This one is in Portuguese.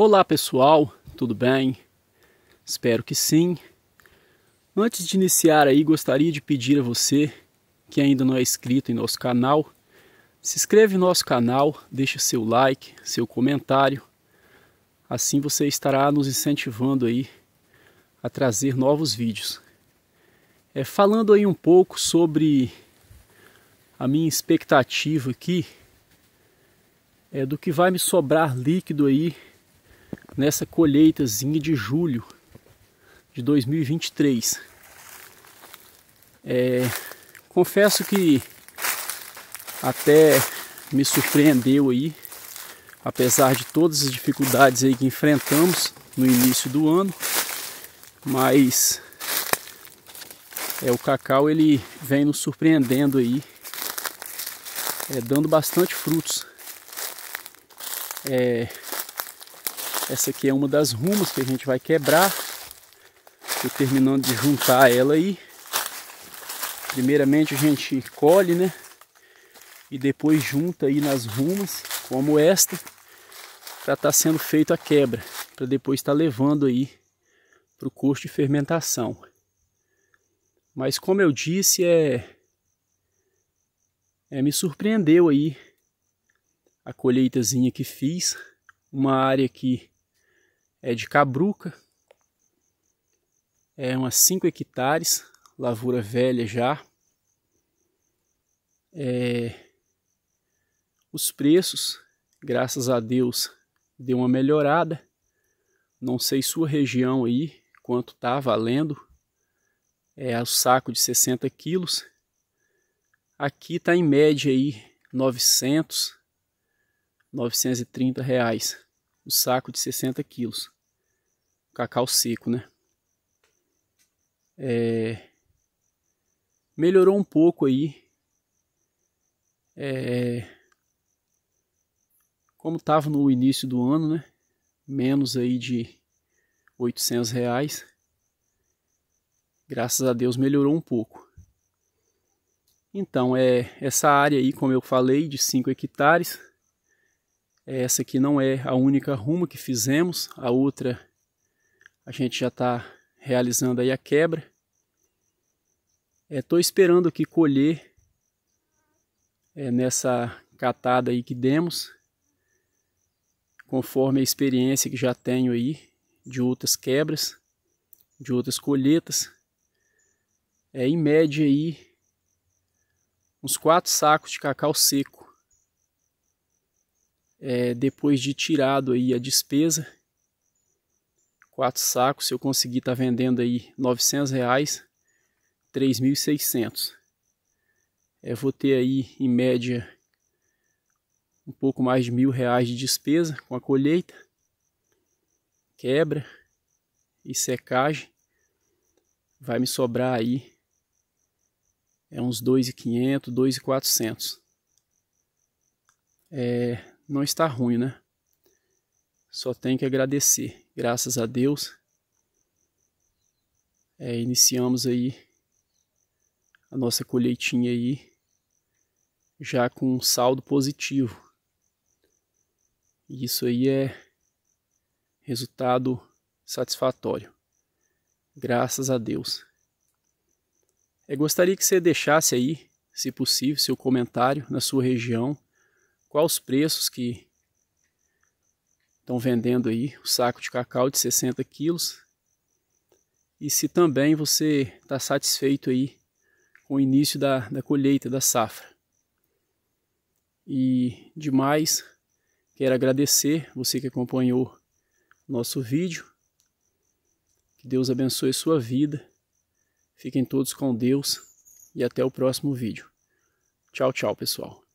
Olá pessoal, tudo bem? Espero que sim. Antes de iniciar aí, gostaria de pedir a você que ainda não é inscrito em nosso canal, se inscreve em nosso canal, deixa seu like, seu comentário. Assim você estará nos incentivando aí a trazer novos vídeos. É, falando aí um pouco sobre a minha expectativa aqui, é do que vai me sobrar líquido aí nessa colheitazinha de julho de 2023. É, confesso que até me surpreendeu aí, apesar de todas as dificuldades aí que enfrentamos no início do ano, mas é o cacau ele vem nos surpreendendo aí, é, dando bastante frutos. É, essa aqui é uma das rumas que a gente vai quebrar. Estou terminando de juntar ela aí. Primeiramente a gente colhe, né? E depois junta aí nas rumas, como esta, para estar tá sendo feita a quebra, para depois estar tá levando aí para o curso de fermentação. Mas como eu disse, é, é me surpreendeu aí a colheitazinha que fiz, uma área que é de cabruca, é umas 5 hectares, lavoura velha já. É, os preços, graças a Deus, deu uma melhorada. Não sei sua região aí quanto tá valendo. É o saco de 60 quilos. Aqui tá em média aí 900, 930 reais o saco de 60 quilos. Cacau seco, né? É, melhorou um pouco aí. É, como estava no início do ano, né? Menos aí de 800 reais. Graças a Deus melhorou um pouco. Então, é essa área aí, como eu falei, de 5 hectares, é essa aqui não é a única ruma que fizemos, a outra a gente já está realizando aí a quebra. Estou é, esperando aqui colher é, nessa catada aí que demos, conforme a experiência que já tenho aí de outras quebras, de outras colheitas. É, em média aí uns quatro sacos de cacau seco é, depois de tirado aí a despesa, quatro sacos, se eu conseguir tá vendendo aí 900 reais, 3.600. É, vou ter aí em média um pouco mais de mil reais de despesa com a colheita, quebra e secagem. Vai me sobrar aí é uns 2.500, 2.400. É, não está ruim, né? Só tenho que agradecer. Graças a Deus. É, iniciamos aí a nossa colheitinha aí já com um saldo positivo. E isso aí é resultado satisfatório. Graças a Deus. Eu é, gostaria que você deixasse aí, se possível, seu comentário na sua região quais os preços que estão vendendo aí o saco de cacau de 60 quilos e se também você está satisfeito aí com o início da, da colheita da safra. E demais, quero agradecer você que acompanhou nosso vídeo. Que Deus abençoe sua vida. Fiquem todos com Deus e até o próximo vídeo. Tchau, tchau, pessoal.